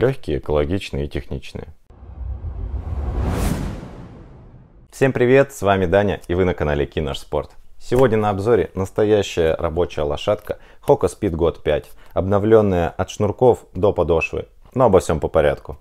легкие, экологичные и техничные. Всем привет, с вами Даня и вы на канале Кинош Спорт. Сегодня на обзоре настоящая рабочая лошадка Hoka Speed God 5, обновленная от шнурков до подошвы, но обо всем по порядку.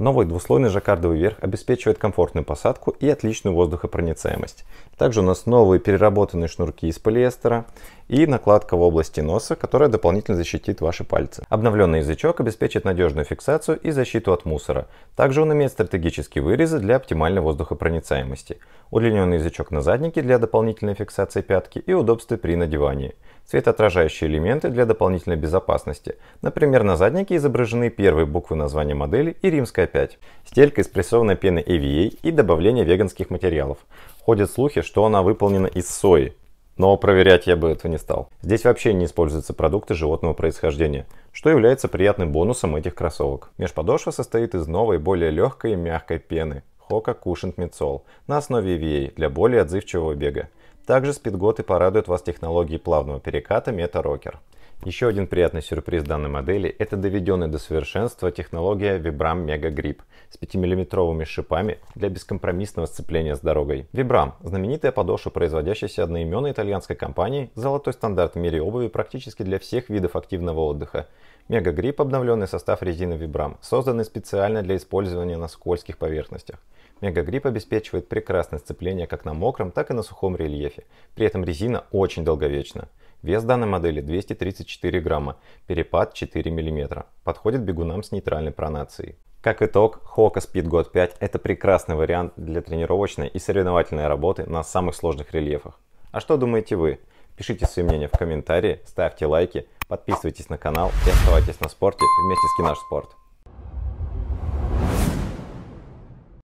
Новый двуслойный жаккардовый верх обеспечивает комфортную посадку и отличную воздухопроницаемость. Также у нас новые переработанные шнурки из полиэстера и накладка в области носа, которая дополнительно защитит ваши пальцы. Обновленный язычок обеспечит надежную фиксацию и защиту от мусора. Также он имеет стратегические вырезы для оптимальной воздухопроницаемости, удлиненный язычок на заднике для дополнительной фиксации пятки и удобства при надевании светоотражающие элементы для дополнительной безопасности. Например, на заднике изображены первые буквы названия модели и римская 5. Стелька из прессованной пены EVA и добавление веганских материалов. Ходят слухи, что она выполнена из сои, но проверять я бы этого не стал. Здесь вообще не используются продукты животного происхождения, что является приятным бонусом этих кроссовок. Межподошва состоит из новой, более легкой и мягкой пены Hoka Cushioned Midsole на основе EVA для более отзывчивого бега. Также спидготы порадуют вас технологией плавного переката MetaRocker. Еще один приятный сюрприз данной модели – это доведенная до совершенства технология Vibram Mega Grip с 5-миллиметровыми шипами для бескомпромиссного сцепления с дорогой. Vibram – знаменитая подошва, производящаяся одноименной итальянской компанией, золотой стандарт в мире обуви практически для всех видов активного отдыха. Мега Грипп – обновленный состав резины Vibram, созданный специально для использования на скользких поверхностях – Мегагрип обеспечивает прекрасное сцепление как на мокром, так и на сухом рельефе. При этом резина очень долговечна. Вес данной модели 234 грамма, перепад 4 мм. Подходит бегунам с нейтральной пронацией. Как итог, Hoka Speed God 5 это прекрасный вариант для тренировочной и соревновательной работы на самых сложных рельефах. А что думаете вы? Пишите свои мнения в комментарии, ставьте лайки, подписывайтесь на канал и оставайтесь на спорте вместе с Кинаш Спорт.